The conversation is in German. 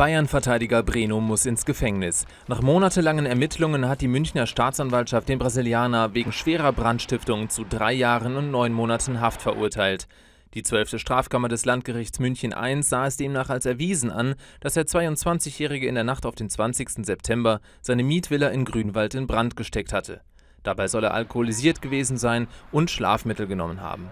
Bayern-Verteidiger Breno muss ins Gefängnis. Nach monatelangen Ermittlungen hat die Münchner Staatsanwaltschaft den Brasilianer wegen schwerer Brandstiftung zu drei Jahren und neun Monaten Haft verurteilt. Die 12. Strafkammer des Landgerichts München I sah es demnach als erwiesen an, dass der 22-Jährige in der Nacht auf den 20. September seine Mietvilla in Grünwald in Brand gesteckt hatte. Dabei soll er alkoholisiert gewesen sein und Schlafmittel genommen haben.